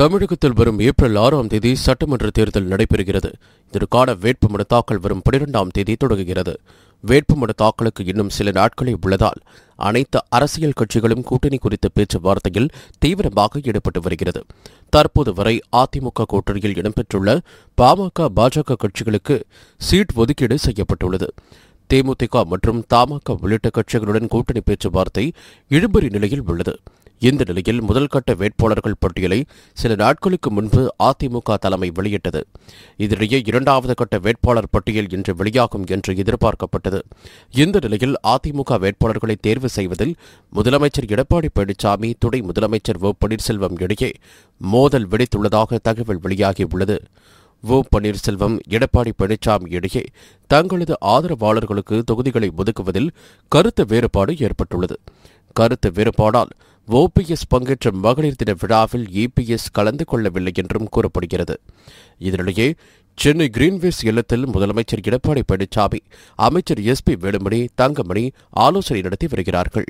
தமிழகத்தில் வரும் ஏப்ரல் ஆறாம் தேதி சட்டமன்ற தேர்தல் நடைபெறுகிறது இதற்கான வேட்புமனு தாக்கல் வரும் பனிரெண்டாம் தேதி தொடங்குகிறது வேட்புமனு தாக்கலுக்கு இன்னும் சில நாட்களே உள்ளதால் அனைத்து அரசியல் கட்சிகளும் கூட்டணி குறித்த பேச்சுவார்த்தையில் தீவிரமாக ஈடுபட்டு வருகிறது தற்போது வரை அதிமுக கூட்டணியில் இடம்பெற்றுள்ள பாமக பாஜக கட்சிகளுக்கு சீட் ஒதுக்கீடு செய்யப்பட்டுள்ளது தேமுதிக மற்றும் தமாக உள்ளிட்ட கட்சிகளுடன் கூட்டணி பேச்சுவார்த்தை இழுபறி நிலையில் உள்ளது இந்த நிலையில் முதல்கட்ட வேட்பாளர்கள் பட்டியலை சில நாட்களுக்கு முன்பு அதிமுக தலைமை வெளியிட்டது இதனிடையே இரண்டாவது கட்ட வேட்பாளர் பட்டியல் இன்று வெளியாகும் என்று எதிர்பார்க்கப்பட்டது இந்த நிலையில் அதிமுக வேட்பாளர்களை தேர்வு செய்வதில் முதலமைச்சர் எடப்பாடி பழனிசாமி துணை முதலமைச்சர் ஓ பன்னீர்செல்வம் இடையே மோதல் வெடித்துள்ளதாக தகவல் வெளியாகியுள்ளது ஓ பன்னீர்செல்வம் எடப்பாடி பழனிசாமி இடையே தங்களது ஆதரவாளர்களுக்கு தொகுதிகளை ஒதுக்குவதில் கருத்து வேறுபாடு ஏற்பட்டுள்ளது கருத்து வேறுபாடால் ஓபிஎஸ் பங்கேற்ற மகளிர் தின விழாவில் இபிஎஸ் கலந்து கொள்ளவில்லை என்றும் கூறப்படுகிறது இதனிடையே சென்னை கிரீன்வேஸ் இல்லத்தில் முதலமைச்சர் எடப்பாடி பழனிசாமி அமைச்சர் எஸ் பி வேலுமணி தங்கமணி ஆலோசனை நடத்தி வருகிறார்கள்